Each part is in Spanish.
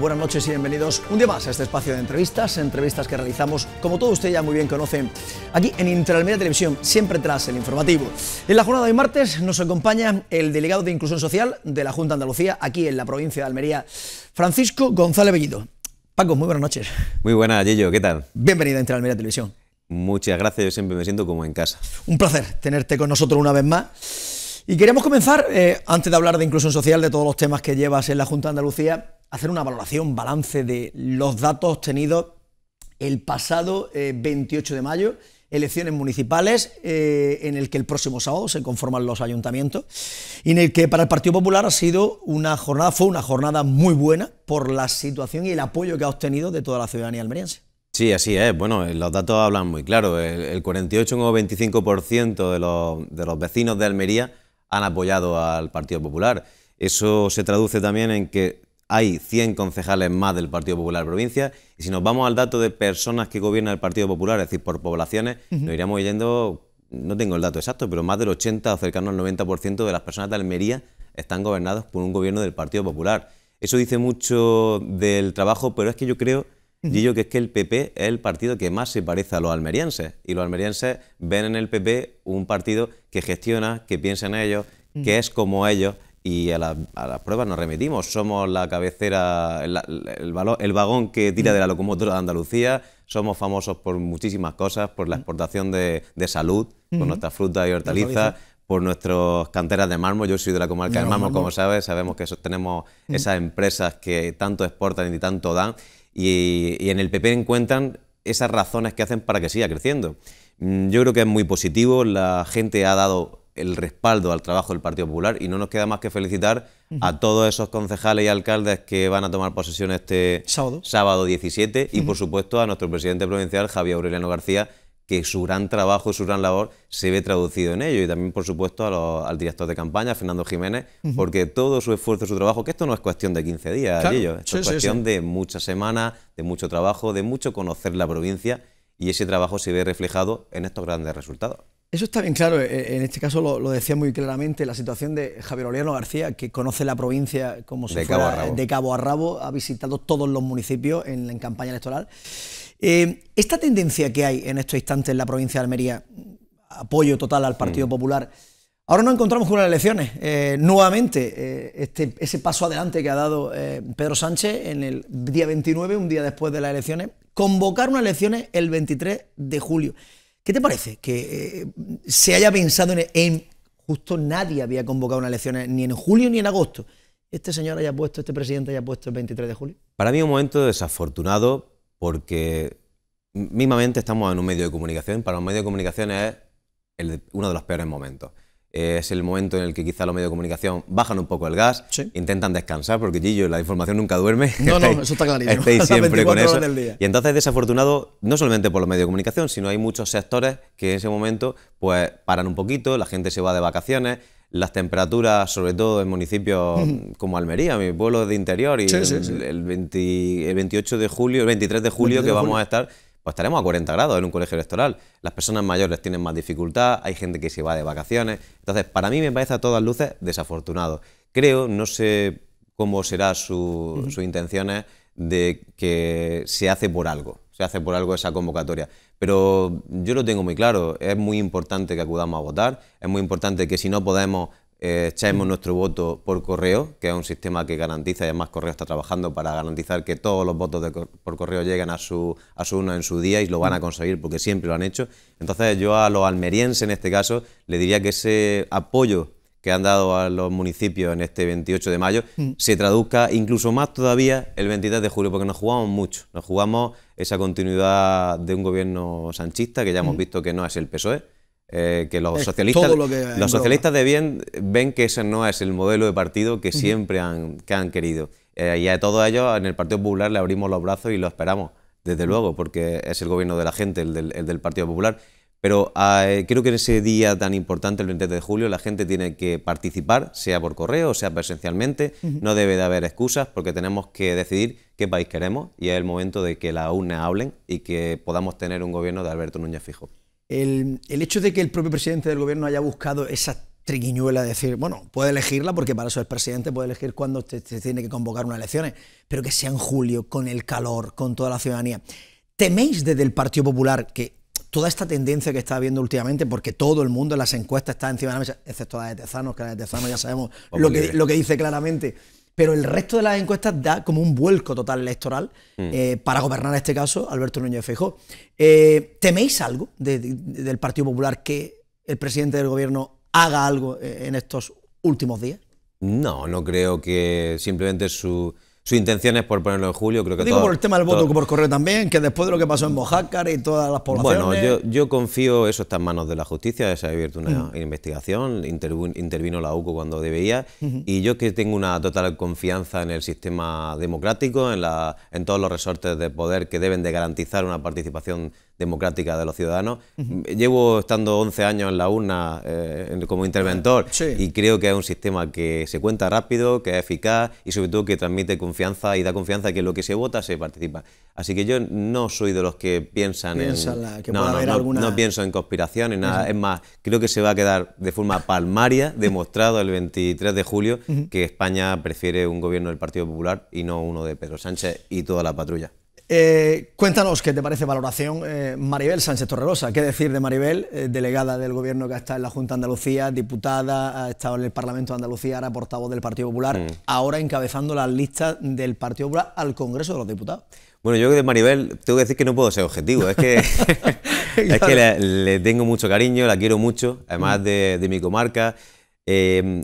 buenas noches y bienvenidos un día más a este espacio de entrevistas, entrevistas que realizamos, como todos ustedes ya muy bien conocen, aquí en Interalmería Televisión, siempre tras el informativo. En la jornada de hoy martes nos acompaña el delegado de Inclusión Social de la Junta Andalucía, aquí en la provincia de Almería, Francisco González Bellido. Paco, muy buenas noches. Muy buenas, Yello, ¿qué tal? Bienvenido a Interalmería Televisión. Muchas gracias, yo siempre me siento como en casa. Un placer tenerte con nosotros una vez más. Y queríamos comenzar, eh, antes de hablar de inclusión social, de todos los temas que llevas en la Junta Andalucía, hacer una valoración, balance de los datos obtenidos el pasado 28 eh, de mayo, elecciones municipales, eh, en el que el próximo sábado se conforman los ayuntamientos, y en el que para el Partido Popular ha sido una jornada, fue una jornada muy buena por la situación y el apoyo que ha obtenido de toda la ciudadanía almeriense. Sí, así es. Bueno, eh, los datos hablan muy claro. El, el 48,25% de los, de los vecinos de Almería han apoyado al Partido Popular. Eso se traduce también en que hay 100 concejales más del Partido Popular provincia y si nos vamos al dato de personas que gobierna el Partido Popular, es decir, por poblaciones, nos iríamos yendo, no tengo el dato exacto, pero más del 80 o cercano al 90% de las personas de Almería están gobernadas por un gobierno del Partido Popular. Eso dice mucho del trabajo, pero es que yo creo, y yo que es que el PP es el partido que más se parece a los almerienses y los almerienses ven en el PP un partido que gestiona, que piensa en ellos, que es como ellos y a, las pruebas nos remitimos. Somos la cabecera, el, el vagón que tira de la locomotora de Andalucía, somos famosos por muchísimas cosas, por la mm. exportación de, salud, por mm-hmm. nuestras frutas y hortalizas, ¿eh? por nuestras canteras de mármol. Yo soy de la comarca de mármol, como sabes, sabemos que tenemos mm. esas empresas que tanto exportan y tanto dan, y, y en el PP encuentran esas razones que hacen para que siga creciendo. Mm, yo creo que es muy positivo, la gente ha dado el respaldo al trabajo del Partido Popular y no nos queda más que felicitar a todos esos concejales y alcaldes que van a tomar posesión este sábado, 17 y por supuesto a nuestro presidente provincial Javier Aureliano García que su gran trabajo y su gran labor se ve traducido en ello y también por supuesto a los, al director de campaña Fernando Jiménez porque todo su esfuerzo, su trabajo, que esto no es cuestión de 15 días, es cuestión de muchas semanas, de mucho trabajo, de mucho conocer la provincia y ese trabajo se ve reflejado en estos grandes resultados. Eso está bien claro, eh, en este caso lo, decía muy claramente la situación de Javier Oleano García, que conoce la provincia como si de cabo a de cabo a rabo, ha visitado todos los municipios en, la campaña electoral. Eh, esta tendencia que hay en estos instantes en la provincia de Almería, apoyo total al Partido mm. Popular, ahora no encontramos con elecciones. Eh, nuevamente, este, ese paso adelante que ha dado Pedro Sánchez en el día 29, un día después de las elecciones, convocar unas elecciones el 23 de julio. ¿Qué te parece que eh, se haya pensado en, Justo nadie había convocado una elección ni en julio ni en agosto. Este señor haya puesto, este presidente haya puesto el 23 de julio. Para mí es un momento desafortunado porque mismamente estamos en un medio de comunicación. Para los medios de comunicación es uno de los peores momentos. Eh, es el momento en el que quizá los medios de comunicación bajan un poco el gas, intentan descansar, porque Gillo, la información nunca duerme. No, no, eso está clarísimo. Estáis siempre con eso. Y entonces es desafortunado, no solamente por los medios de comunicación, sino hay muchos sectores que en ese momento pues paran un poquito, la gente se va de vacaciones, las temperaturas, sobre todo en municipios como Almería, mi pueblo de interior, y El, 28 de julio, el 23 de julio que vamos a estar, pues estaremos a 40 grados en un colegio electoral. Las personas mayores tienen más dificultad, hay gente que se va de vacaciones. Entonces, para mí me parece a todas luces desafortunado. Creo, no sé cómo serán su, sus intenciones de que se hace por algo, se hace por algo esa convocatoria. Pero yo lo tengo muy claro, es muy importante que acudamos a votar, es muy importante que si no podemos echamos echemos mm. nuestro voto por correo, que es un sistema que garantiza, y además Correo está trabajando para garantizar que todos los votos por correo lleguen a su, a su en su día y lo van a mm. conseguir porque siempre lo han hecho. Entonces yo a los almerienses en este caso le diría que ese apoyo que han dado a los municipios en este 28 de mayo mm. se traduzca incluso más todavía el 23 de julio, porque nos jugamos mucho, nos jugamos esa continuidad de un gobierno sanchista que ya hemos visto que no es el PSOE, eh, que los socialistas, los socialistas de bien ven que ese no es el modelo de partido que siempre han, han querido. Eh, y a todos ellos en el Partido Popular le abrimos los brazos y lo esperamos, desde luego, porque es el gobierno de la gente, el del, Partido Popular. Pero ah, eh, creo que en ese día tan importante, el 23 de julio, la gente tiene que participar, sea por correo, sea presencialmente. No debe de haber excusas porque tenemos que decidir qué país queremos y es el momento de que la urnas hablen y que podamos tener un gobierno de Alberto Núñez Fijo el, hecho de que el propio presidente del gobierno haya buscado esa triquiñuela de decir, bueno, puede elegirla porque para eso es presidente, puede elegir cuándo se tiene que convocar unas elecciones, pero que sea en julio, con el calor, con toda la ciudadanía. ¿Teméis desde el Partido Popular que toda esta tendencia que está habiendo últimamente, porque todo el mundo en las encuestas está encima de la mesa, excepto la de Tezanos, que la de Tezanos ya sabemos lo que, lo que, dice claramente, pero el resto de las encuestas da como un vuelco total electoral mm. eh, para gobernar en este caso Alberto Núñez Feijóo. Eh, ¿Teméis algo del Partido Popular que el presidente del gobierno haga algo eh, en estos últimos días? No, no creo que simplemente su su intención es por ponerlo en julio. Creo que Digo por el tema del voto por correr también, que después de lo que pasó en Mojácar y todas las poblaciones. Bueno, yo, confío, eso está en manos de la justicia, se ha abierto una investigación, intervino la UCO cuando debía, y yo que tengo una total confianza en el sistema democrático, en, en todos los resortes de poder que deben de garantizar una participación democrática de los ciudadanos. Llevo estando 11 años en la urna eh, como interventor y creo que es un sistema que se cuenta rápido, que es eficaz y sobre todo que transmite confianza y da confianza que lo que se vota se participa. Así que yo no soy de los que piensan en... no, pienso en conspiraciones, nada. Es más, creo que se va a quedar de forma palmaria demostrado el 23 de julio que España prefiere un gobierno del Partido Popular y no uno de Pedro Sánchez y toda la patrulla. Eh, cuéntanos qué te parece valoración eh, Maribel Sánchez Torrerosa. ¿Qué decir de Maribel, eh, delegada del gobierno que está en la Junta de Andalucía, diputada, ha estado en el Parlamento de Andalucía, ahora portavoz del Partido Popular, mm. ahora encabezando las listas del Partido Popular al Congreso de los Diputados? Bueno, yo de Maribel tengo que decir que no puedo ser objetivo, es que, le, tengo mucho cariño, la quiero mucho, además mm. de, mi comarca. ella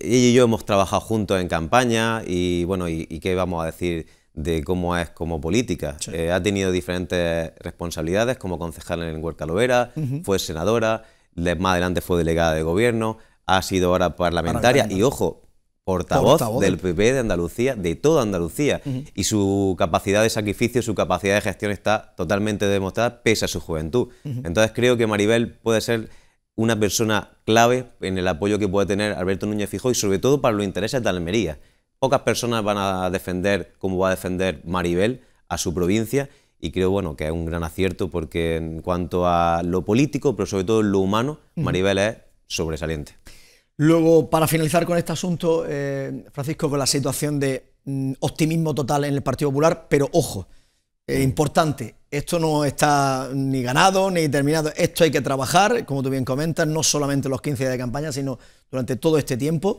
y yo hemos trabajado juntos en campaña y bueno, y qué vamos a decir de cómo es como política. Eh, ha tenido diferentes responsabilidades como concejal en Huerta Lovera, fue senadora, más adelante fue delegada de gobierno, ha sido ahora parlamentaria y, ojo, portavoz, del PP de Andalucía, de toda Andalucía. Y su capacidad de sacrificio, su capacidad de gestión está totalmente demostrada pese a su juventud. Entonces creo que Maribel puede ser una persona clave en el apoyo que puede tener Alberto Núñez Fijó y sobre todo para los intereses de Almería pocas personas van a defender como va a defender Maribel a su provincia y creo bueno que es un gran acierto porque en cuanto a lo político, pero sobre todo en lo humano, Maribel es sobresaliente. Luego, para finalizar con este asunto, eh, Francisco, con la situación de mm, optimismo total en el Partido Popular, pero ojo, eh, mm. importante, esto no está ni ganado ni terminado, esto hay que trabajar, como tú bien comentas, no solamente los 15 días de campaña, sino durante todo este tiempo,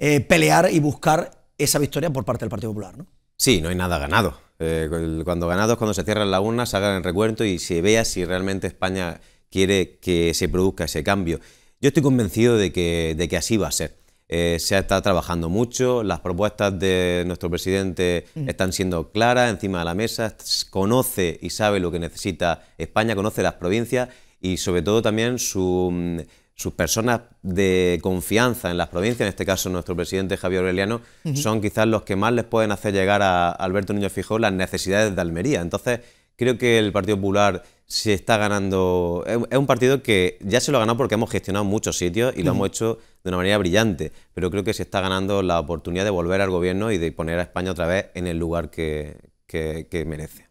eh, pelear y buscar esa victoria por parte del Partido Popular, ¿no? Sí, no hay nada ganado. Eh, cuando ganado es cuando se cierran las urnas, salgan el recuento y se vea si realmente España quiere que se produzca ese cambio. Yo estoy convencido de que, de que así va a ser. Eh, se está trabajando mucho, las propuestas de nuestro presidente mm. están siendo claras, encima de la mesa, conoce y sabe lo que necesita España, conoce las provincias y sobre todo también su mm, sus personas de confianza en las provincias, en este caso nuestro presidente Javier Aureliano, son quizás los que más les pueden hacer llegar a Alberto Núñez Fijó las necesidades de Almería. Entonces, creo que el Partido Popular se está ganando. Es un partido que ya se lo ha ganado porque hemos gestionado muchos sitios y lo hemos hecho de una manera brillante, pero creo que se está ganando la oportunidad de volver al gobierno y de poner a España otra vez en el lugar que merece.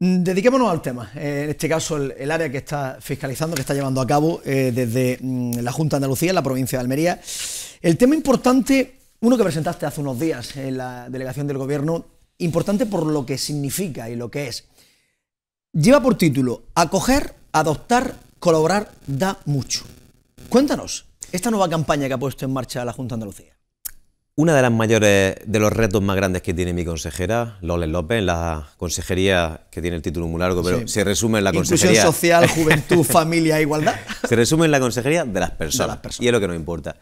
Mm, dediquémonos al tema, eh, en este caso el, área que está fiscalizando, que está llevando a cabo eh, desde mm, la Junta de Andalucía, en la provincia de Almería. El tema importante, uno que presentaste hace unos días en la delegación del Gobierno, importante por lo que significa y lo que es. Lleva por título, acoger, adoptar, colaborar da mucho. Cuéntanos, esta nueva campaña que ha puesto en marcha la Junta de Andalucía. Una de las mayores, de los retos más grandes que tiene mi consejera, Loles López, en la consejería que tiene el título muy largo, pero se resume en la Inclusión social, juventud, familia, igualdad. Se resume en la consejería de las, personas, Y es lo que nos importa.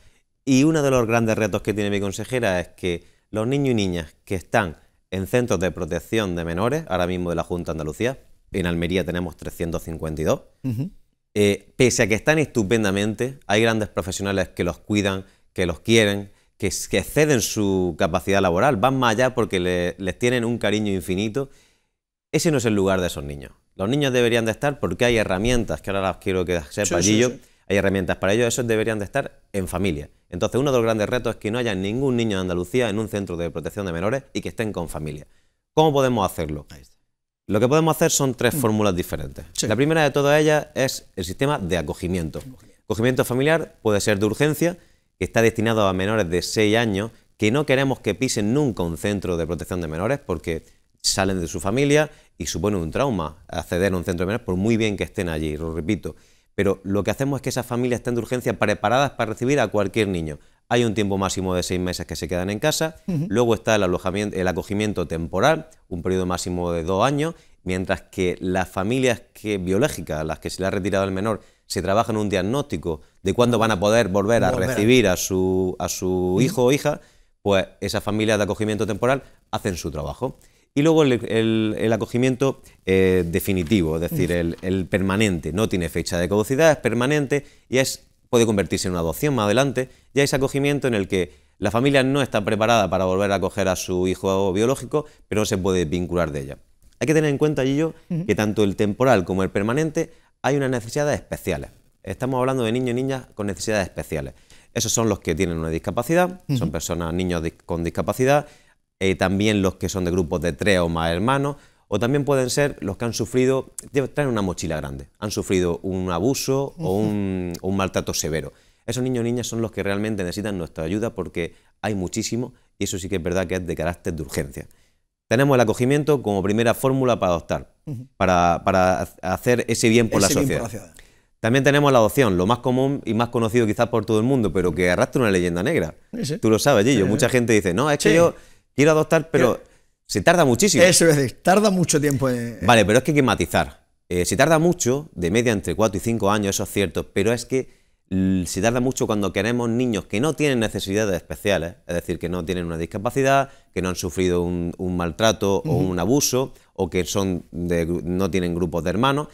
Y uno de los grandes retos que tiene mi consejera es que los niños y niñas que están en centros de protección de menores, ahora mismo de la Junta de Andalucía, en Almería tenemos 352, eh, pese a que están estupendamente, hay grandes profesionales que los cuidan, que los quieren que, exceden su capacidad laboral, van más allá porque les tienen un cariño infinito. Ese no es el lugar de esos niños. Los niños deberían de estar porque hay herramientas, que ahora las quiero que sepa hay herramientas para ellos, esos deberían de estar en familia. Entonces, uno de los grandes retos es que no haya ningún niño de Andalucía en un centro de protección de menores y que estén con familia. ¿Cómo podemos hacerlo? Lo que podemos hacer son tres mm. fórmulas diferentes. La primera de todas ellas es el sistema de acogimiento. Acogimiento familiar puede ser de urgencia, que está destinado a menores de 6 años, que no queremos que pisen nunca un centro de protección de menores porque salen de su familia y supone un trauma acceder a un centro de menores, por muy bien que estén allí, lo repito. Pero lo que hacemos es que esas familias estén de urgencia preparadas para recibir a cualquier niño. Hay un tiempo máximo de seis meses que se quedan en casa, luego está el, alojamiento, el acogimiento temporal, un periodo máximo de dos años, mientras que las familias que, biológicas, las que se le ha retirado el menor, se trabaja en un diagnóstico de cuándo van a poder volver a recibir a su, a su hijo o hija, pues esas familias de acogimiento temporal hacen su trabajo. Y luego el, acogimiento eh, definitivo, es decir, el, permanente, no tiene fecha de caducidad, es permanente y es, puede convertirse en una adopción más adelante. Ya es acogimiento en el que la familia no está preparada para volver a acoger a su hijo biológico, pero no se puede vincular de ella. Hay que tener en cuenta, Gillo, que tanto el temporal como el permanente hay unas necesidades especiales. Estamos hablando de niños y niñas con necesidades especiales. Esos son los que tienen una discapacidad, son personas, niños con discapacidad, eh, también los que son de grupos de tres o más hermanos, o también pueden ser los que han sufrido, traen una mochila grande, han sufrido un abuso o, un, un maltrato severo. Esos niños y niñas son los que realmente necesitan nuestra ayuda porque hay muchísimo y eso sí que es verdad que es de carácter de urgencia tenemos el acogimiento como primera fórmula para adoptar, para, hacer ese bien por, la sociedad. También tenemos la adopción, lo más común y más conocido quizás por todo el mundo, pero que arrastra una leyenda negra. Tú lo sabes, Gillo. Mucha gente dice, no, es que yo quiero adoptar, pero se tarda muchísimo. Eso es decir, tarda mucho tiempo en... Vale, pero es que hay que matizar. Eh, se tarda mucho, de media entre 4 y 5 años, eso es cierto, pero es que se tarda mucho cuando queremos niños que no tienen necesidades especiales, es decir, que no tienen una discapacidad, que no han sufrido un, maltrato o un abuso, o que son no tienen grupos de hermanos,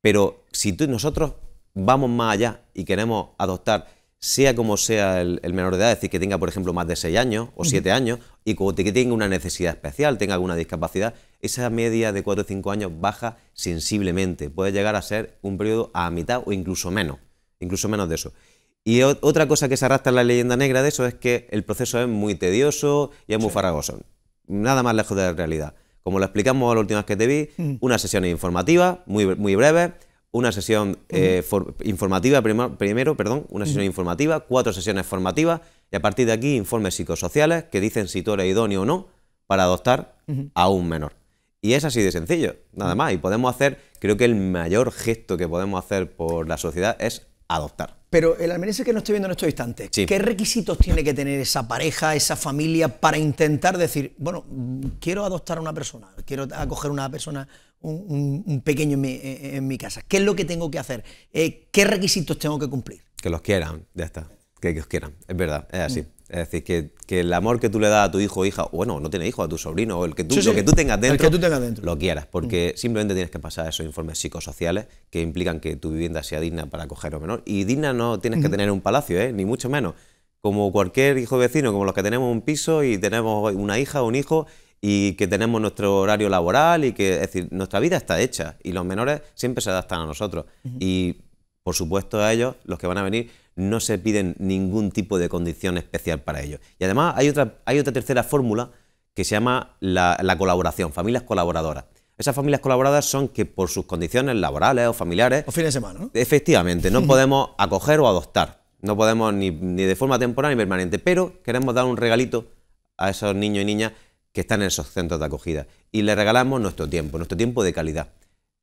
pero si tú, nosotros vamos más allá y queremos adoptar, sea como sea el, menor de edad, es decir, que tenga, por ejemplo, más de 6 años o 7 años, y que tenga una necesidad especial, tenga alguna discapacidad, esa media de 4 o 5 años baja sensiblemente, puede llegar a ser un periodo a mitad o incluso menos incluso menos de eso. Y otra cosa que se arrastra en la leyenda negra de eso es que el proceso es muy tedioso y es muy farragoso. Nada más lejos de la realidad. Como lo explicamos a la última vez que te vi, mm. una sesión informativa, muy, muy breve, una sesión mm. eh, informativa primero, perdón, una sesión mm. informativa, cuatro sesiones formativas y a partir de aquí informes psicosociales que dicen si tú eres idóneo o no para adoptar a un menor. Y es así de sencillo, nada más. Y podemos hacer, creo que el mayor gesto que podemos hacer por la sociedad es adoptar. Pero el almeriense que no estoy viendo en estos instantes, ¿qué requisitos tiene que tener esa pareja, esa familia para intentar decir, bueno, quiero adoptar a una persona, quiero acoger a una persona, un, pequeño en mi, casa? ¿Qué es lo que tengo que hacer? Eh, ¿Qué requisitos tengo que cumplir? Que los quieran, ya está, que, los quieran, es verdad, es así. Es decir, que, el amor que tú le das a tu hijo o hija, bueno, no tiene hijo, a tu sobrino, o el que tú, lo que tú tengas dentro, lo quieras, porque mm. simplemente tienes que pasar esos informes psicosociales que implican que tu vivienda sea digna para acoger a un menor. Y digna no tienes que tener un palacio, ¿eh? ni mucho menos. Como cualquier hijo vecino, como los que tenemos un piso y tenemos una hija o un hijo y que tenemos nuestro horario laboral y que, es decir, nuestra vida está hecha y los menores siempre se adaptan a nosotros. Y, por supuesto, a ellos, los que van a venir, no se piden ningún tipo de condición especial para ellos. Y además hay otra, hay otra tercera fórmula que se llama la, colaboración, familias colaboradoras. Esas familias colaboradoras son que por sus condiciones laborales o familiares... O fines de semana, ¿no? Efectivamente, no podemos acoger o adoptar. No podemos ni, ni de forma temporal ni permanente, pero queremos dar un regalito a esos niños y niñas que están en esos centros de acogida. Y les regalamos nuestro tiempo, nuestro tiempo de calidad.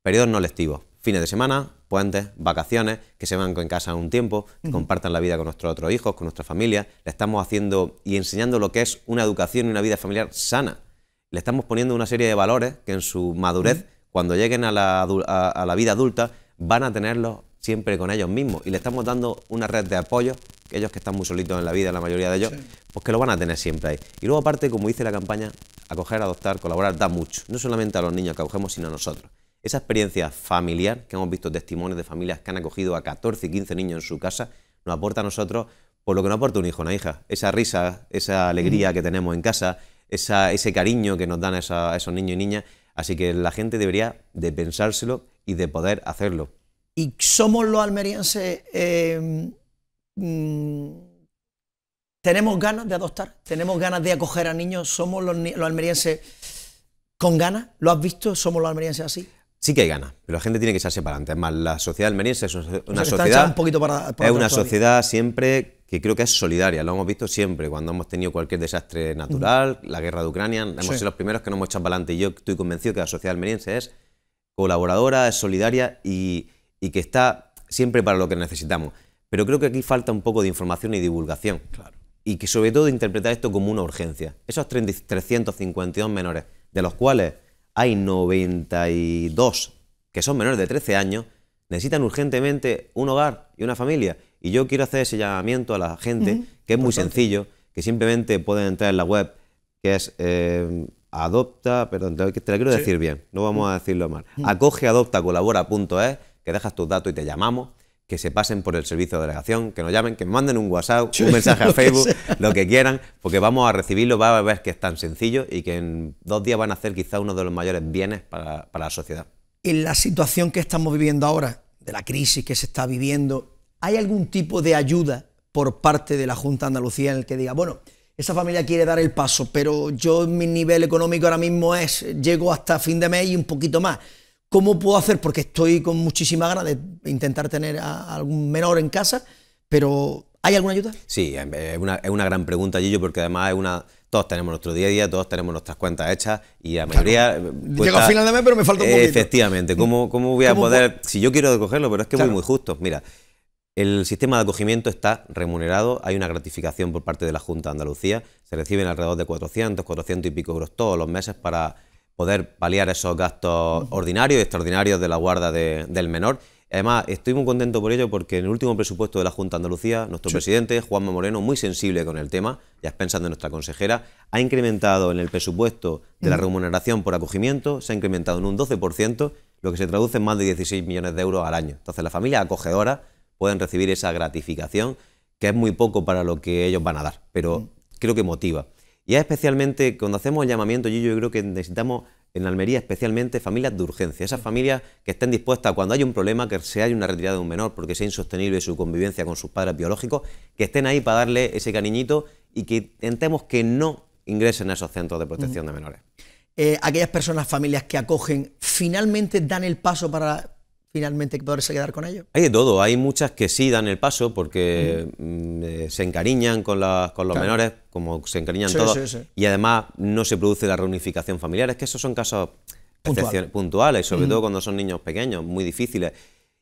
Periodos no lectivos, fines de semana, puentes, vacaciones, que se van en casa un tiempo, que compartan la vida con nuestros otros hijos, con nuestra familia. Le estamos haciendo y enseñando lo que es una educación y una vida familiar sana. Le estamos poniendo una serie de valores que en su madurez, cuando lleguen a la, vida adulta, van a tenerlos siempre con ellos mismos y le estamos dando una red de apoyo, que ellos que están muy solitos en la vida, la mayoría de ellos, pues que lo van a tener siempre ahí. Y luego aparte, como dice la campaña, acoger, adoptar, colaborar, da mucho, no solamente a los niños que acogemos, sino a nosotros. Esa experiencia familiar, que hemos visto testimonios de familias que han acogido a 14 y 15 niños en su casa, nos aporta a nosotros por lo que nos aporta un hijo, una hija. Esa risa, esa mm. alegría que tenemos en casa, esa, ese cariño que nos dan esos niños y niñas. Así que la gente debería de pensárselo y de poder hacerlo. ¿Y somos los almerienses... Eh, mm, tenemos ganas de adoptar, tenemos ganas de acoger a niños, somos los almerienses con ganas, ¿lo has visto? ¿Somos los almerienses así? sí que hay ganas, pero la gente tiene que echarse para adelante. más, la sociedad almeriense es una, sociedad. Un poquito para, es una sociedad siempre que creo que es solidaria, lo hemos visto siempre, cuando hemos tenido cualquier desastre natural, la guerra de Ucrania, hemos sido los primeros que nos hemos echado para adelante. Y yo estoy convencido que la sociedad almeriense es colaboradora, es solidaria y, que está siempre para lo que necesitamos. Pero creo que aquí falta un poco de información y divulgación. Claro. Y que sobre todo interpretar esto como una urgencia. Esos 352 menores, de los cuales hay 92 que son menores de 13 años, necesitan urgentemente un hogar y una familia. Y yo quiero hacer ese llamamiento a la gente, que es muy sencillo, que simplemente pueden entrar en la web, que es em, adopta, perdón, te, la quiero decir bien, no vamos a decirlo mal, acogeadoptacolabora.es, que dejas tus datos y te llamamos que se pasen por el servicio de delegación, que nos llamen, que manden un WhatsApp, un mensaje a Facebook, lo que quieran, porque vamos a recibirlo, va a ver que es tan sencillo y que en dos días van a hacer quizá uno de los mayores bienes para, la sociedad. En la situación que estamos viviendo ahora, de la crisis que se está viviendo, ¿hay algún tipo de ayuda por parte de la Junta Andalucía en el que diga, bueno, esa familia quiere dar el paso, pero yo en mi nivel económico ahora mismo es, llego hasta fin de mes y un poquito más? ¿Cómo puedo hacer? Porque estoy con muchísima ganas de intentar tener a algún menor en casa, pero ¿hay alguna ayuda? Sí, es una, gran pregunta, Gillo, porque además una todos tenemos nuestro día a día, todos tenemos nuestras cuentas hechas y la mayoría... Llega a final de mes, pero me falta un poquito. Efectivamente, ¿cómo, cómo voy a poder...? Si yo quiero recogerlo, pero es que es muy justo. Mira, el sistema de acogimiento está remunerado, hay una gratificación por parte de la Junta de Andalucía, se reciben alrededor de 400, 400 y pico euros todos los meses para poder paliar esos gastos ordinarios y extraordinarios de la guarda del menor. Además, estoy muy contento por ello porque en el último presupuesto de la Junta de Andalucía, nuestro presidente, Juanma Moreno, muy sensible con el tema, ya es pensando en nuestra consejera, ha incrementado en el presupuesto de la remuneración por acogimiento, se ha incrementado en un 12%, lo que se traduce en más de 16 millones de euros al año. Entonces, las familias acogedoras pueden recibir esa gratificación, que es muy poco para lo que ellos van a dar, pero mm. creo que motiva. Y especialmente cuando hacemos el llamamiento, yo creo que necesitamos en Almería especialmente familias de urgencia, esas familias que estén dispuestas cuando hay un problema, que se haya una retirada de un menor porque sea insostenible su convivencia con sus padres biológicos, que estén ahí para darle ese cariñito y que intentemos que no ingresen a esos centros de protección de menores. Eh, aquellas personas, familias que acogen, finalmente dan el paso para, finalmente poderse quedar con ellos? Hay de todo, hay muchas que sí dan el paso porque mm. Mm, eh, se encariñan con, las, con los menores, como se encariñan todos, y además no se produce la reunificación familiar. Es que esos son casos puntuales, sobre mm. todo cuando son niños pequeños, muy difíciles.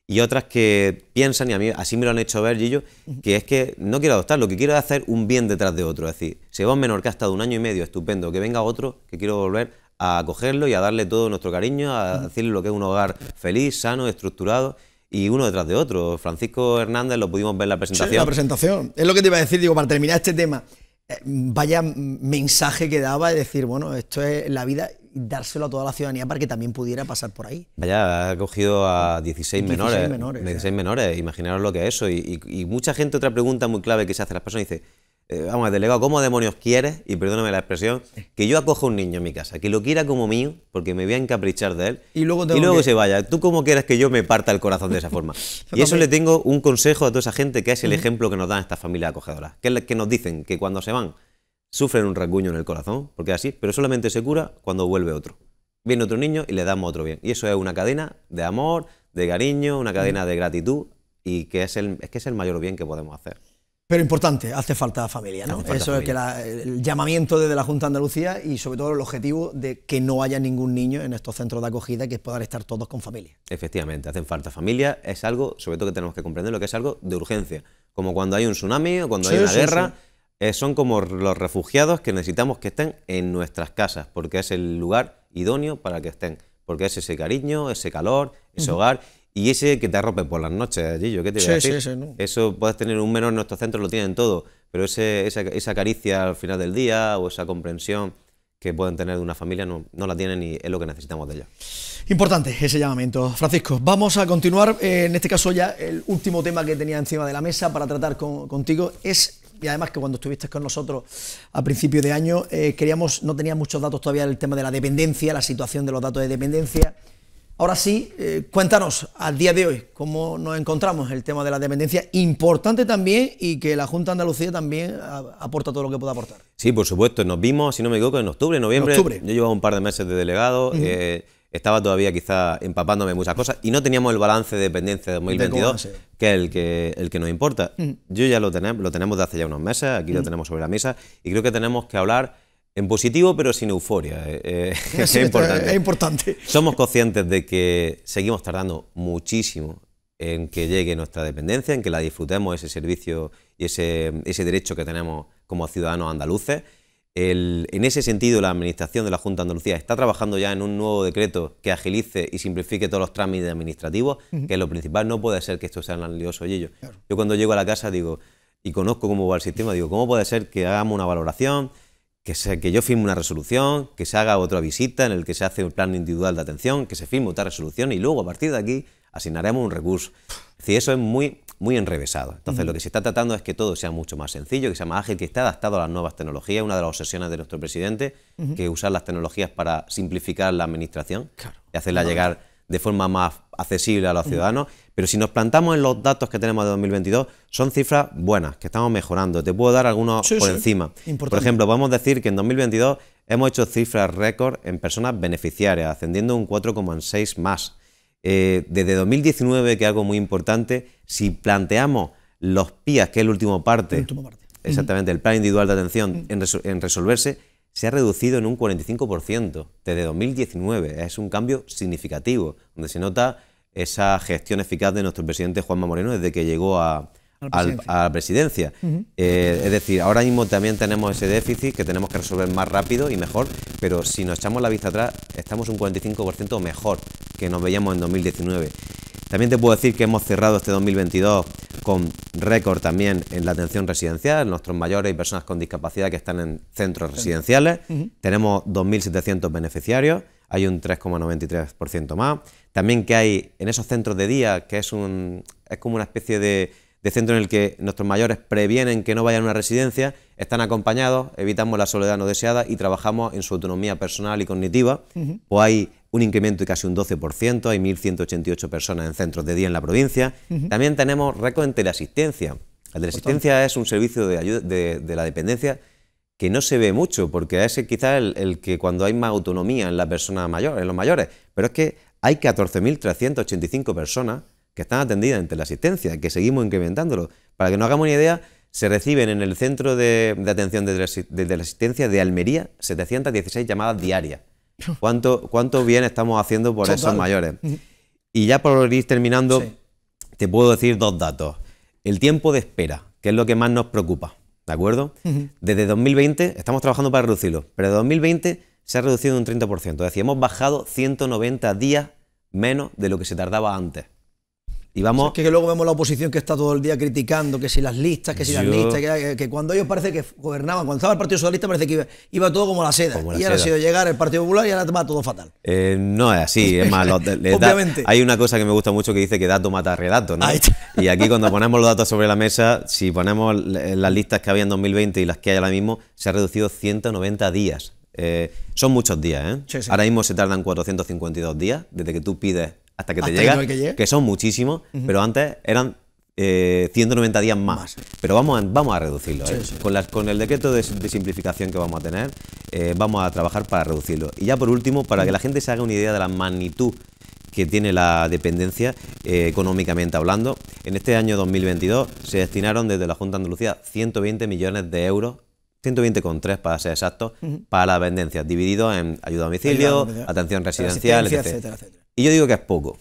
Y otras que piensan, y a mí así me lo han hecho ver, Gillo, que es que no quiero adoptar, lo que quiero es hacer un bien detrás de otro. Es decir, si va un menor que ha estado un año y medio, estupendo, que venga otro, que quiero volver a cogerlo y a darle todo nuestro cariño, a decirle lo que es un hogar feliz, sano, estructurado y uno detrás de otro. Francisco Hernández lo pudimos ver en la presentación. Sí, la presentación. Es lo que te iba a decir, digo, para terminar este tema. Eh, vaya mensaje que daba de decir, bueno, esto es la vida dárselo a toda la ciudadanía para que también pudiera pasar por ahí. Vaya, ha cogido a 16, menores. 16 menores, imaginaros lo que es eso. Y, y, mucha gente, otra pregunta muy clave que se hace a las personas, dice, eh, vamos, delegado, ¿cómo demonios quieres? Y perdóname la expresión, que yo acojo un niño en mi casa, que lo quiera como mío, porque me voy a encaprichar de él. Y luego, y luego se vaya. ¿Tú cómo quieres que yo me parta el corazón de esa forma? y eso le tengo un consejo a toda esa gente, que es el ejemplo que nos dan estas familias acogedoras, que, es que nos dicen que cuando se van sufren un rasguño en el corazón, porque es así, pero solamente se cura cuando vuelve otro. Viene otro niño y le damos otro bien. Y eso es una cadena de amor, de cariño, una cadena de gratitud, y que es el, que es el mayor bien que podemos hacer. Pero importante, hace falta familia, ¿no? Eso es que el llamamiento desde la Junta de Andalucía y sobre todo el objetivo de que no haya ningún niño en estos centros de acogida que puedan estar todos con familia. Efectivamente, hacen falta familia, es algo, sobre todo que tenemos que comprender lo que es algo de urgencia, como cuando hay un tsunami o cuando hay una guerra, eh, son como los refugiados que necesitamos que estén en nuestras casas, porque es el lugar idóneo para que estén, porque es ese cariño, ese calor, ese hogar y ese que te arrope por las noches, Gillo, ¿qué te voy a decir? Sí, sí, Eso puedes tener un menor en nuestro centro, lo tienen todo, pero ese, esa, esa, caricia al final del día o esa comprensión que pueden tener de una familia no, no la tienen y es lo que necesitamos de ella. Importante ese llamamiento, Francisco. Vamos a continuar, eh, en este caso ya el último tema que tenía encima de la mesa para tratar contigo es y además que cuando estuviste con nosotros a principio de año eh, queríamos no tenía muchos datos todavía el tema de la dependencia, la situación de los datos de dependencia Ahora sí, eh, cuéntanos al día de hoy cómo nos encontramos el tema de la dependencia, importante también y que la Junta de Andalucía también aporta todo lo que pueda aportar. Sí, por supuesto, nos vimos, si no me equivoco, en octubre, noviembre. Yo llevaba un par de meses de delegado, eh, estaba todavía quizá empapándome muchas cosas y no teníamos el balance de dependencia de 2022, que es el que, el que nos importa. Yo ya lo, tenemos, lo tenemos de hace ya unos meses, aquí lo tenemos sobre la mesa y creo que tenemos que hablar en positivo, pero sin euforia. Eh, eh, es, importante. Somos conscientes de que seguimos tardando muchísimo en que llegue nuestra dependencia, en que la disfrutemos, ese servicio y ese, derecho que tenemos como ciudadanos andaluces. en ese sentido, la Administración de la Junta de Andalucía está trabajando ya en un nuevo decreto que agilice y simplifique todos los trámites administrativos, que es lo principal. No puede ser que esto sea un lioso y yo. Yo cuando llego a la casa digo, y conozco cómo va el sistema, digo, ¿cómo puede ser que hagamos una valoración? que, que yo firme una resolución, que se haga otra visita en el que se hace un plan individual de atención, que se firme otra resolución y luego a partir de aquí asignaremos un recurso. Es eso es muy, muy enrevesado. Entonces, lo que se está tratando es que todo sea mucho más sencillo, que sea más ágil, que esté adaptado a las nuevas tecnologías. Una de las obsesiones de nuestro presidente, que usar las tecnologías para simplificar la administración y hacerla llegar de forma más accesible a los ciudadanos, pero si nos plantamos en los datos que tenemos de 2022, son cifras buenas, que estamos mejorando. Te puedo dar algunos por encima. Por ejemplo, vamos a decir que en 2022 hemos hecho cifras récord en personas beneficiarias, ascendiendo un 4,6 más. Eh, desde 2019, que es algo muy importante, si planteamos los PIAs, que es el último parte, exactamente, el plan individual de atención, en resolverse, se ha reducido en un 45% desde 2019. Es un cambio significativo, donde se nota esa gestión eficaz de nuestro presidente Juanma Moreno desde que llegó a, la presidencia. Eh, es decir, ahora mismo también tenemos ese déficit que tenemos que resolver más rápido y mejor, pero si nos echamos la vista atrás, estamos un 45% mejor que nos veíamos en 2019. También te puedo decir que hemos cerrado este 2022 con récord también en la atención residencial, nuestros mayores y personas con discapacidad que están en centros residenciales. Tenemos 2.700 beneficiarios, hay un 3,93% más. También que hay en esos centros de día, que es, un, es como una especie de de centro en el que nuestros mayores previenen que no vayan a una residencia, están acompañados, evitamos la soledad no deseada y trabajamos en su autonomía personal y cognitiva. O pues hay un incremento de casi un 12%, hay 1.188 personas en centros de día en la provincia. También tenemos récord en teleasistencia. La teleasistencia es un servicio de, ayuda, de, la dependencia que no se ve mucho, porque es quizás el, que cuando hay más autonomía en la persona mayor, en los mayores, pero es que hay 14.385 personas que están atendidas en la asistencia, que seguimos incrementándolo. Para que nos hagamos una idea, se reciben en el Centro de, Atención de, teleasistencia la Asistencia de Almería 716 llamadas diarias. ¿Cuánto, cuánto bien estamos haciendo por esos mayores? Y ya por ir terminando, te puedo decir dos datos. El tiempo de espera, que es lo que más nos preocupa, ¿de acuerdo? Desde 2020, estamos trabajando para reducirlo, pero desde 2020 se ha reducido un 30%, es decir, hemos bajado 190 días menos de lo que se tardaba antes. Y que, luego vemos la oposición que está todo el día criticando que si las listas, que si las listas, que, cuando ellos parece que gobernaban, cuando estaba el Partido Socialista parece que iba, todo como la seda. y ahora ha sido llegar el Partido Popular y ahora va todo fatal. Eh, no es así, es más, Obviamente. hay una cosa que me gusta mucho que dice que dato mata relato, ¿no? Y aquí cuando ponemos los datos sobre la mesa, si ponemos las listas que había en 2020 y las que hay ahora mismo, se ha reducido 190 días. Eh, son muchos días, ¿eh? Ahora mismo se tardan 452 días desde que tú pides hasta que te llega que, son muchísimos, pero antes eran 190 eh, días más. Pero vamos a, vamos a reducirlo. Eh. Con, las, con el decreto de, simplificación que vamos a tener, eh, vamos a trabajar para reducirlo. Y ya por último, para que la gente se haga una idea de la magnitud que tiene la dependencia económicamente hablando. En este año 2022 se destinaron desde la Junta de Andalucía 120 millones de euros, 120,3 para ser exacto para la dependencia, dividido en ayuda a domicilio, atención residencial, etc. etcétera. Y yo digo que es poco.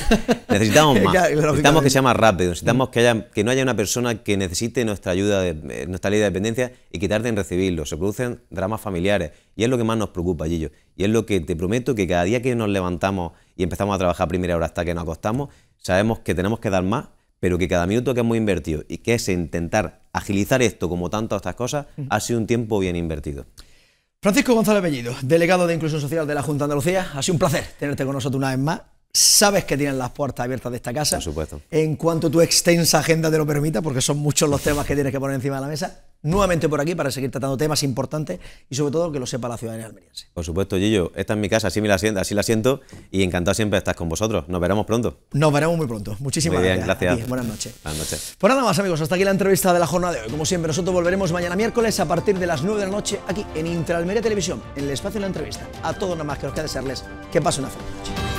necesitamos más. necesitamos que sea más rápido. Necesitamos que, que no haya una persona que necesite nuestra ayuda, de, eh, nuestra ley de dependencia y que tarde en recibirlo. Se producen dramas familiares. Y es lo que más nos preocupa, Gillo. Y es lo que te prometo que cada día que nos levantamos y empezamos a trabajar a primera hora hasta que nos acostamos, sabemos que tenemos que dar más, pero que cada minuto que hemos invertido y que es intentar agilizar esto como tanto estas cosas, ha sido un tiempo bien invertido. Francisco González Bellido, delegado de Inclusión Social de la Junta de Andalucía, ha sido un placer tenerte con nosotros una vez más Sabes que tienen las puertas abiertas de esta casa. Por supuesto. En cuanto tu extensa agenda te lo permita, porque son muchos los temas que tienes que poner encima de la mesa, nuevamente por aquí para seguir tratando temas importantes y sobre todo que lo sepa la ciudadanía almeriense. Por supuesto, Gillo, esta es mi casa, así me la siento, así la siento y encantado siempre de estar con vosotros. Nos veremos pronto. Nos veremos muy pronto. Muchísimas gracias. Buenas noches. Buenas noches. Pues nada más, amigos, hasta aquí la entrevista de la jornada de hoy. Como siempre, nosotros volveremos mañana miércoles a partir de las 9 de la noche aquí en Intralmería Televisión, en el espacio de la entrevista. A todos nada más que nos queda desearles que pasen una feliz noche.